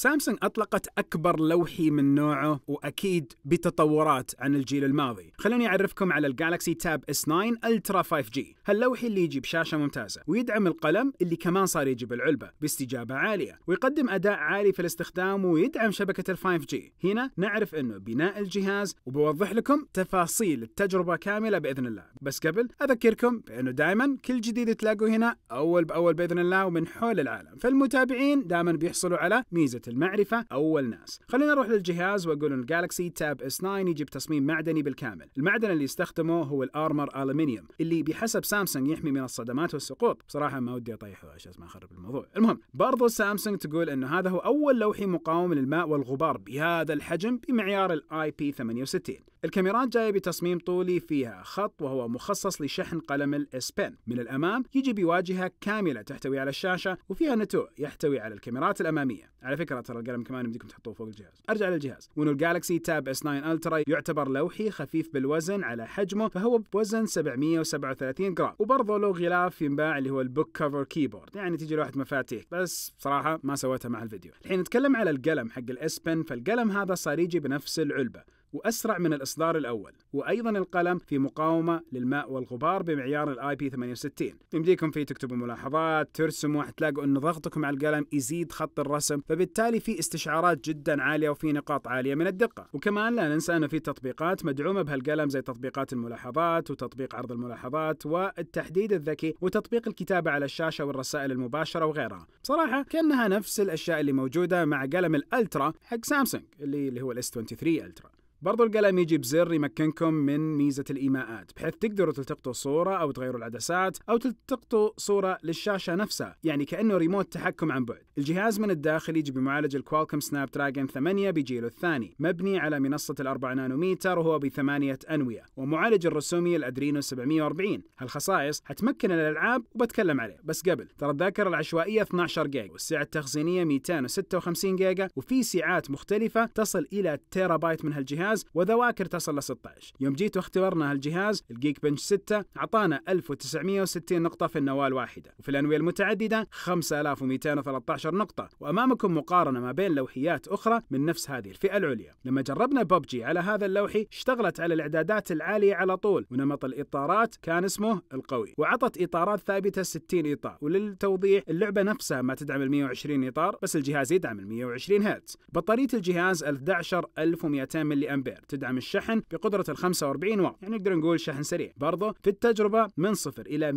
سامسونج أطلقت أكبر لوحي من نوعه وأكيد بتطورات عن الجيل الماضي خلوني أعرفكم على الجالكسي تاب S9 الترا 5G هاللوحي اللي يجي بشاشة ممتازة ويدعم القلم اللي كمان صار يجي بالعلبة باستجابة عالية ويقدم أداء عالي في الاستخدام ويدعم شبكة ال 5G هنا نعرف أنه بناء الجهاز وبوضح لكم تفاصيل التجربة كاملة بإذن الله بس قبل أذكركم بأنه دائما كل جديد تلاقوه هنا أول بأول بإذن الله ومن حول العالم فالمتابعين دائما بيحصلوا على ميزة المعرفة أول ناس خلينا نروح للجهاز وأقول أن الجالكسي تاب اس 9 يجي بتصميم معدني بالكامل المعدن اللي يستخدمه هو الارمر الومنيوم اللي بحسب سامسونج يحمي من الصدمات والسقوط بصراحة ما ودي أطيحه عشان ما أخرب الموضوع المهم برضو سامسونج تقول أنه هذا هو أول لوحي مقاوم للماء والغبار بهذا الحجم بمعيار الاي بي 68 الكاميرات جاية بتصميم طولي فيها خط وهو مخصص لشحن قلم الاس بن من الأمام يجي بواجهة كاملة تحتوي على الشاشة وفيها نتوء يحتوي على الكاميرات الأمامية على فكرة ترى القلم كمان يمديكم تحطوه فوق الجهاز أرجع للجهاز وأنه الجالكسي تاب اس 9 الترا يعتبر لوحي خفيف بالوزن على حجمه فهو بوزن 737 جرام وبرضه له غلاف ينباع اللي هو البوك كفر كيبورد يعني تجي لوحه مفاتيح بس صراحه ما سويتها مع الفيديو الحين نتكلم على القلم حق الاس بن فالقلم هذا صار يجي بنفس العلبة وأسرع من الإصدار الأول وأيضا القلم في مقاومة للماء والغبار بمعيار الاي بي 68 يمديكم فيه تكتبوا ملاحظات ترسموا حتلاقوا أن ضغطكم على القلم يزيد خط الرسم فبالتالي في استشعارات جدا عالية وفي نقاط عالية من الدقة وكمان لا ننسى أنه في تطبيقات مدعومة بهالقلم زي تطبيقات الملاحظات وتطبيق عرض الملاحظات والتحديد الذكي وتطبيق الكتابة على الشاشة والرسائل المباشرة وغيرها بصراحة كأنها نفس الأشياء اللي موجودة مع قلم الألترا حق سامسونج اللي, اللي هو الاس 23 الترا برضو القلم يجي بزر يمكنكم من ميزة الإيماءات بحيث تقدروا تلتقطوا صورة أو تغيروا العدسات أو تلتقطوا صورة للشاشة نفسها يعني كأنه ريموت تحكم عن بعد الجهاز من الداخل يجي بمعالج الكوالكم سناب دراجون 8 بجيله الثاني مبني على منصة الأربع نانوميتر وهو بثمانية أنوية ومعالج الرسومي الأدرينو 740 هالخصائص هتمكن الألعاب وبتكلم عليه بس قبل ترى الذاكرة العشوائية 12 جيجا والسعة التخزينية 256 جيجا وفي سعات مختلفة تصل إلى تيرابايت من هالجهاز الجهاز وذواكر تصل ل 16 يوم جيت واختبرنا هالجهاز الجيك بنش 6 اعطانا 1960 نقطه في النواه الواحده وفي الانويه المتعدده 5213 نقطه وامامكم مقارنه ما بين لوحيات اخرى من نفس هذه الفئه العليا لما جربنا ببجي على هذا اللوحي اشتغلت على الاعدادات العاليه على طول ونمط الاطارات كان اسمه القوي وعطت اطارات ثابته 60 اطار وللتوضيح اللعبه نفسها ما تدعم ال 120 اطار بس الجهاز يدعم ال 120 هرتز بطاريه الجهاز 11200 ملي امبير تدعم الشحن بقدره ال 45 واط يعني نقدر نقول شحن سريع برضه في التجربه من صفر الى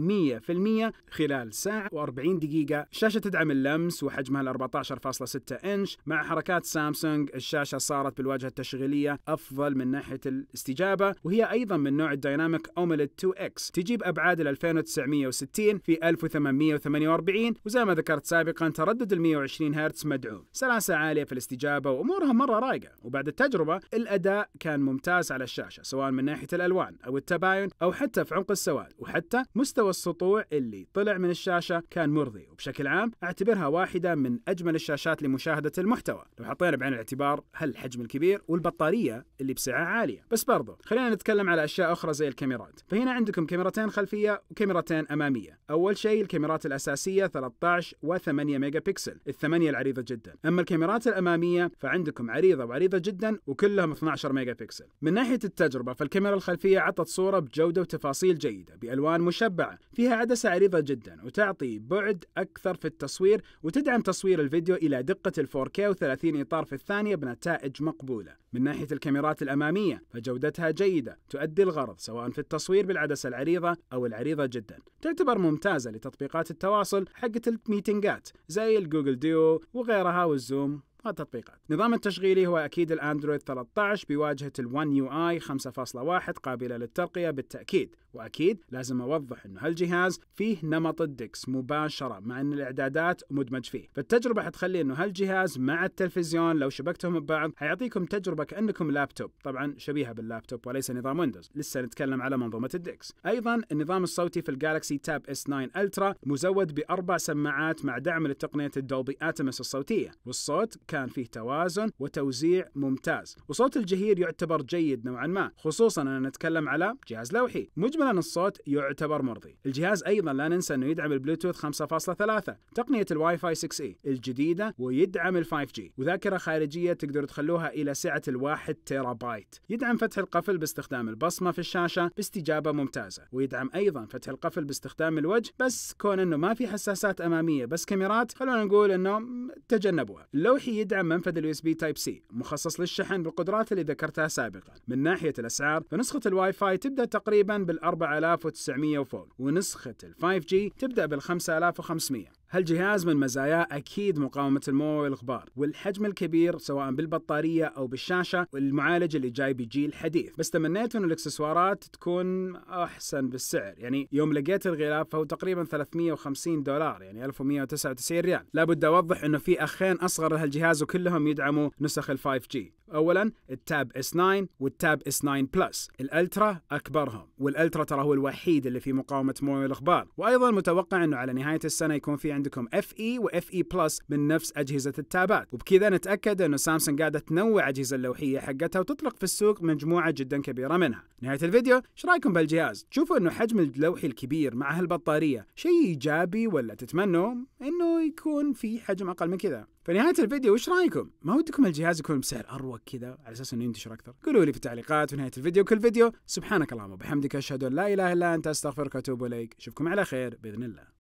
100% خلال ساعه و40 دقيقه الشاشه تدعم اللمس وحجمها ال 14.6 انش مع حركات سامسونج الشاشه صارت بالواجهه التشغيليه افضل من ناحيه الاستجابه وهي ايضا من نوع الدايناميك اوميليد 2 اكس تجيب ابعاد ال 2960 في 1848 وزي ما ذكرت سابقا تردد ال 120 هرتز مدعوم سلاسه عاليه في الاستجابه وامورها مره رايقه وبعد التجربه الاداء كان ممتاز على الشاشة سواء من ناحية الألوان أو التباين أو حتى في عمق السواد وحتى مستوى السطوع اللي طلع من الشاشة كان مرضي وبشكل عام أعتبرها واحدة من أجمل الشاشات لمشاهدة المحتوى لو حطينا بعين الاعتبار هالحجم الكبير والبطارية اللي بسعة عالية بس برضو خلينا نتكلم على أشياء أخرى زي الكاميرات فهنا عندكم كاميرتين خلفية وكاميرتين أمامية أول شيء الكاميرات الأساسية 13 و8 ميجا بكسل الثمانية العريضة جدا أما الكاميرات الأمامية فعندكم عريضة وعريضة جدا وكلهم 12 12 ميجا بكسل من ناحية التجربة فالكاميرا الخلفية عطت صورة بجودة وتفاصيل جيدة بألوان مشبعة فيها عدسة عريضة جدا وتعطي بعد أكثر في التصوير وتدعم تصوير الفيديو إلى دقة ال 4K و30 إطار في الثانية بنتائج مقبولة من ناحية الكاميرات الأمامية فجودتها جيدة تؤدي الغرض سواء في التصوير بالعدسة العريضة أو العريضة جدا تعتبر ممتازة لتطبيقات التواصل حقت الميتنجات زي الجوجل ديو وغيرها والزوم والتطبيقات نظام التشغيلي هو أكيد الأندرويد 13 بواجهة ال1 يو اي 5.1 قابلة للترقية بالتأكيد وأكيد لازم أوضح انه هالجهاز فيه نمط الدكس مباشرة مع أن الإعدادات مدمج فيه فالتجربة حتخلي أنه هالجهاز مع التلفزيون لو شبكتهم ببعض حيعطيكم تجربة كأنكم لابتوب طبعا شبيهة باللابتوب وليس نظام ويندوز لسه نتكلم على منظومة الدكس أيضا النظام الصوتي في الجالكسي تاب اس 9 الترا مزود بأربع سماعات مع دعم لتقنية الدولبي اتمس الصوتية والصوت كان فيه توازن وتوزيع ممتاز وصوت الجهير يعتبر جيد نوعا ما خصوصا أننا نتكلم على جهاز لوحي مجملا الصوت يعتبر مرضي الجهاز أيضا لا ننسى أنه يدعم البلوتوث 5.3 تقنية الواي فاي 6 اي الجديدة ويدعم ال 5G وذاكرة خارجية تقدر تخلوها إلى سعة الواحد بايت يدعم فتح القفل باستخدام البصمة في الشاشة باستجابة ممتازة ويدعم أيضا فتح القفل باستخدام الوجه بس كون أنه ما في حساسات أمامية بس كاميرات خلونا نقول أنه تجنبوها اللوحي يدعم منفذ اليو اس بي تايب سي مخصص للشحن بالقدرات اللي ذكرتها سابقا من ناحيه الاسعار فنسخه الواي فاي تبدا تقريبا بال 4900 وفوق ونسخه ال 5 جي تبدا بال 5500 هالجهاز من مزاياه أكيد مقاومة المويه والغبار والحجم الكبير سواء بالبطارية أو بالشاشة والمعالج اللي جاي بجيل حديث بس تمنيت أن الاكسسوارات تكون أحسن بالسعر يعني يوم لقيت الغلاف فهو تقريبا 350 دولار يعني 1199 ريال لابد أوضح أنه في أخين أصغر لهالجهاز وكلهم يدعموا نسخ ال 5G اولا التاب اس 9 والتاب اس 9 بلس الالترا اكبرهم والالترا ترى هو الوحيد اللي فيه مقاومه مويه الغبار وايضا متوقع انه على نهايه السنه يكون في عندكم اف اي واف اي بلس من نفس اجهزه التابات وبكذا نتاكد انه سامسونج قاعده تنوع اجهزه اللوحيه حقتها وتطلق في السوق مجموعه جدا كبيره منها نهايه الفيديو ايش رايكم بالجهاز تشوفوا انه حجم اللوحي الكبير مع هالبطاريه شيء ايجابي ولا تتمنوا انه يكون في حجم اقل من كذا فنهاية الفيديو وش رايكم؟ ما ودكم الجهاز يكون بسعر اروق كذا على اساس انه ينتشر اكثر؟ قولوا لي في التعليقات ونهاية الفيديو كل فيديو سبحانك اللهم وبحمدك اشهد ان لا اله الا انت استغفرك واتوب اليك، اشوفكم على خير باذن الله.